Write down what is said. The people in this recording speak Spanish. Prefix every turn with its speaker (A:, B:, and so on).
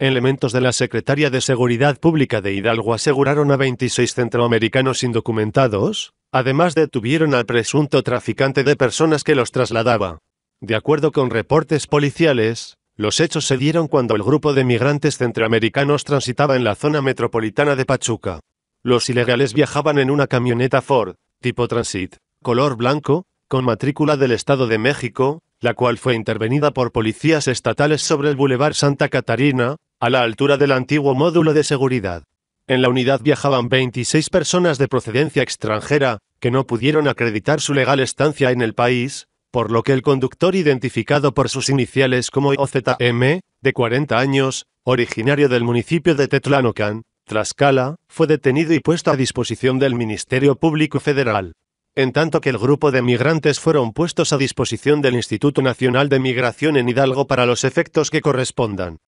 A: Elementos de la Secretaría de Seguridad Pública de Hidalgo aseguraron a 26 centroamericanos indocumentados, además detuvieron al presunto traficante de personas que los trasladaba. De acuerdo con reportes policiales, los hechos se dieron cuando el grupo de migrantes centroamericanos transitaba en la zona metropolitana de Pachuca. Los ilegales viajaban en una camioneta Ford, tipo Transit, color blanco, con matrícula del Estado de México, la cual fue intervenida por policías estatales sobre el Boulevard Santa Catarina, a la altura del antiguo módulo de seguridad. En la unidad viajaban 26 personas de procedencia extranjera, que no pudieron acreditar su legal estancia en el país, por lo que el conductor identificado por sus iniciales como OZM, de 40 años, originario del municipio de Tetlanocan, Tlaxcala, fue detenido y puesto a disposición del Ministerio Público Federal. En tanto que el grupo de migrantes fueron puestos a disposición del Instituto Nacional de Migración en Hidalgo para los efectos que correspondan.